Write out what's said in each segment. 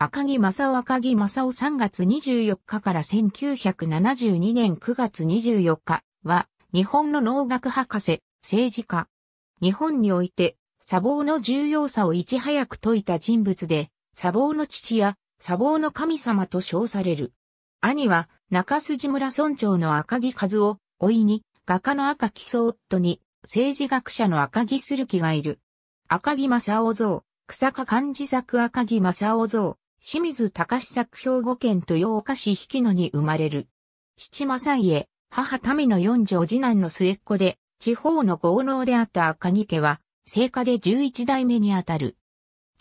赤木正夫赤木正夫3月24日から1972年9月24日は、日本の農学博士、政治家。日本において、砂防の重要さをいち早く説いた人物で、砂防の父や砂防の神様と称される。兄は、中筋村村長の赤木和夫、老いに、画家の赤木総夫に、政治学者の赤木するがいる。赤木正夫像、草加漢字作赤木正夫像。清水隆作兵庫県豊岡市引野に生まれる。父正家、母民の四女次男の末っ子で、地方の豪農であった赤木家は、聖火で十一代目にあたる。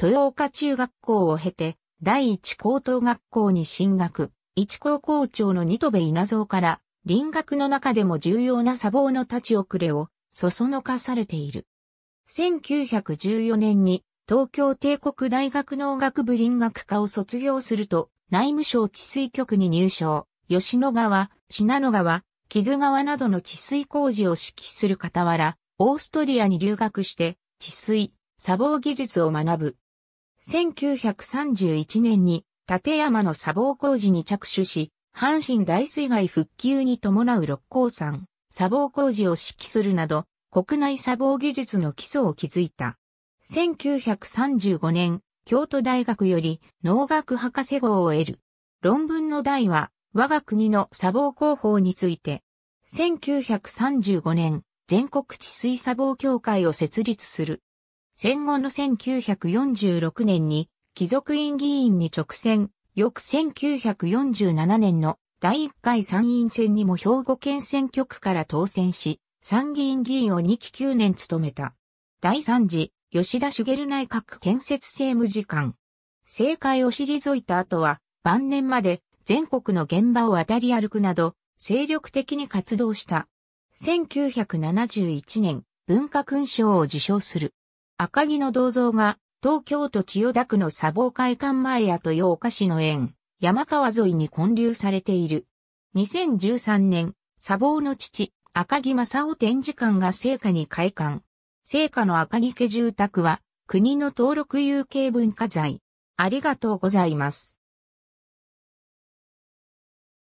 豊岡中学校を経て、第一高等学校に進学、一高校長の二戸部稲造から、林学の中でも重要な砂防の立ち遅れを、そそのかされている。1914年に東京帝国大学農学部林学科を卒業すると、内務省治水局に入省、吉野川、信濃川、木津川などの治水工事を指揮する傍ら、オーストリアに留学して、治水、砂防技術を学ぶ。1931年に、立山の砂防工事に着手し、阪神大水害復旧に伴う六甲山、砂防工事を指揮するなど、国内砂防技術の基礎を築いた。1935年、京都大学より農学博士号を得る。論文の題は、我が国の砂防工法について、1935年、全国治水砂防協会を設立する。戦後の1946年に、貴族院議員に直選、翌1947年の第1回参院選にも兵庫県選挙区から当選し、参議院議員を2期9年務めた。第3次吉田茂内閣建設政務次官。政界を退いた後は、晩年まで全国の現場を渡り歩くなど、精力的に活動した。1971年、文化勲章を受賞する。赤木の銅像が、東京都千代田区の砂防会館前や豊岡市の園、山川沿いに建立されている。2013年、砂防の父、赤木正夫展示館が聖火に開館。聖火の赤木家住宅は、国の登録有形文化財。ありがとうございます。